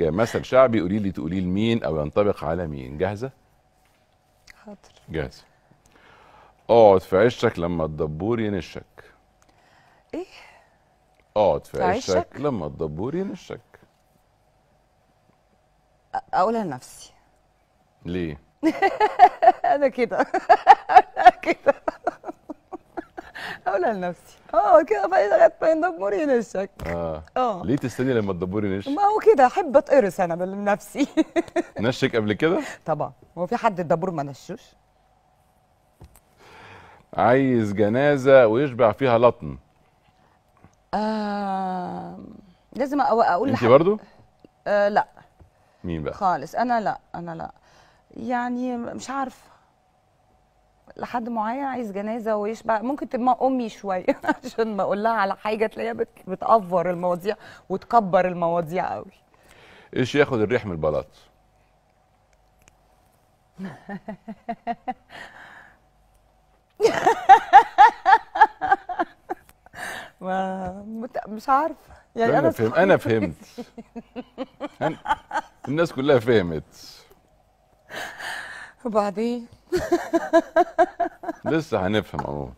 مثل شعبي قولي لي تقولي لمين او ينطبق على مين جاهزه حاضر جاهزه اقعد في عشك لما الدبور ينشك ايه اقعد في عشك لما الدبور ينشك اقولها لنفسي ليه انا كده انا كده اقولها لنفسي اه كده فايده لغايه ما يندبوري نشك اه اه ليه تستني لما تدبري نشك؟ ما هو كده احب اتقرص انا من نفسي نشك قبل كده؟ طبعا هو في حد الدبور ما نشوش؟ عايز جنازه ويشبع فيها لطن آه لازم اقول انت برضو؟ آه لا مين بقى؟ خالص انا لا انا لا يعني مش عارفه لحد معين عايز جنازه ويشبع ممكن تبقى امي شويه عشان ما اقول لها على حاجه تلاقيها بت... بتافر المواضيع وتكبر المواضيع قوي ايش ياخد الريح من البلاط ما مش عارفه يعني انا فهم انا فهمت الناس كلها فهمت وبعدين لسه هنفهم عموما